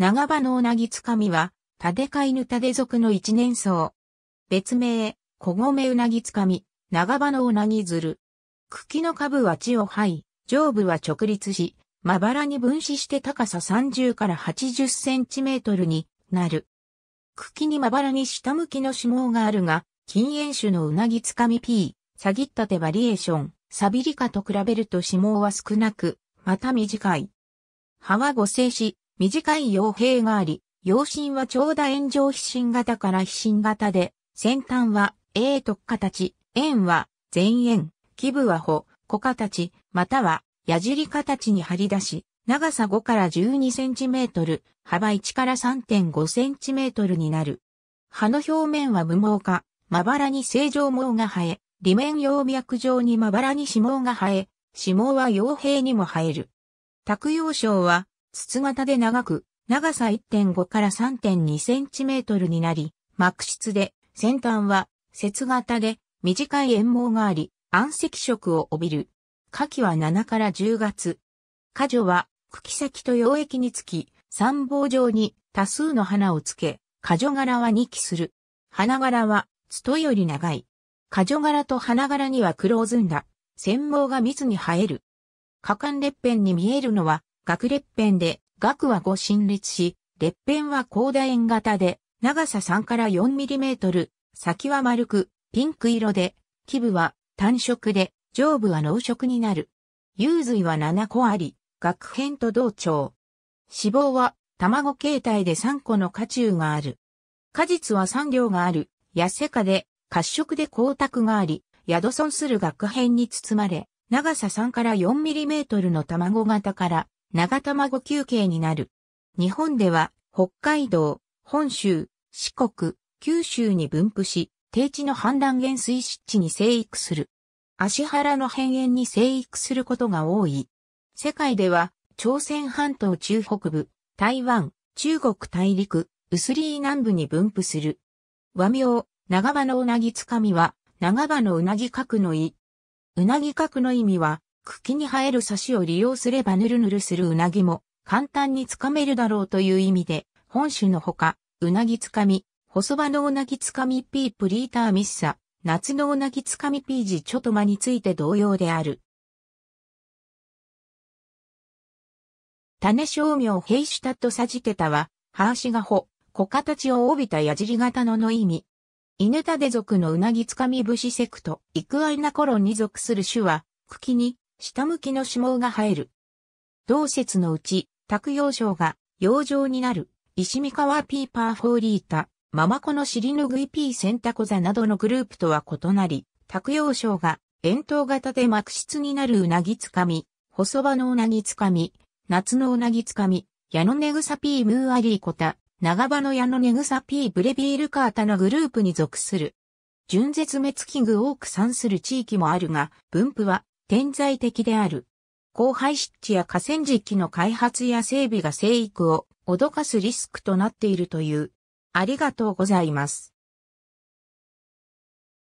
長場のうなぎつかみは、タデイ犬タデ属の一年草。別名、小米うなぎつかみ、長場のうなぎずる。茎の下部は地を這い、上部は直立し、まばらに分子して高さ30から80センチメートルになる。茎にまばらに下向きの指紋があるが、禁煙種のうなぎつかみ P、サギったてバリエーション、サビリカと比べると指紋は少なく、また短い。葉は五星子、短い傭兵があり、傭身は長打炎上飛信型から飛信型で、先端は A 特形、円は前円、基部は穂、小形、または矢尻形に張り出し、長さ5から12センチメートル、幅1から3.5センチメートルになる。葉の表面は無毛化、まばらに正常毛が生え、裏面葉脈状にまばらに脂毛が生え、脂毛は傭兵にも生える。卓陽章は筒型で長く、長さ1.5から3.2センチメートルになり、膜質で、先端は、節型で、短い円毛があり、暗赤色を帯びる。夏季は7から10月。花女は、茎先と溶液につき、三棒状に多数の花をつけ、花女柄は2期する。花柄は、筒より長い。花女柄と花柄には黒ずんだ、繊毛が密に生える。果敢列片に見えるのは、学裂片で、学は五進列し、裂片は高楕円型で、長さ3から4トル、先は丸く、ピンク色で、基部は単色で、上部は濃色になる。融髄は7個あり、学片と同調。脂肪は卵形態で3個の果汁がある。果実は3両がある、痩せ化で、褐色で光沢があり、宿損する学片に包まれ、長さ3から4トルの卵型から長卵休憩になる。日本では北海道、本州、四国、九州に分布し、低地の氾濫減水湿地に生育する。足原の辺縁に生育することが多い。世界では、朝鮮半島中北部、台湾、中国大陸、薄利南部に分布する。和名、長場のうなぎつかみは、長場のうなぎ角の意。うなぎ角の意味は、茎に生える刺しを利用すればぬるぬるするうなぎも簡単につかめるだろうという意味で、本種のほか、うなぎつかみ、細葉のうなぎつかみピープリーターミッサ、夏のうなぎつかみピージチョトマについて同様である。種商名ヘイシュタットサジケタは、ハーシガホ、小形を帯びた矢尻型のの意味。犬タデ族のうなぎつかみ節セクト、イクアイナコロンに属する種は、茎に下向きの指紋が生える。同説のうち、卓洋章が、洋上になる、石見川ピーパーフォーリータ、ママコの尻グいピーセンタコザなどのグループとは異なり、卓洋章が、円筒型で幕室になるうなぎつかみ、細場のうなぎつかみ、夏のうなぎつかみ、矢の根草ピームーアリーコタ、長場の矢の根草ピーブレビールカータのグループに属する。純絶滅危惧多く産する地域もあるが、分布は天在的である。荒廃湿地や河川敷の開発や整備が生育を脅かすリスクとなっているという。ありがとうございます。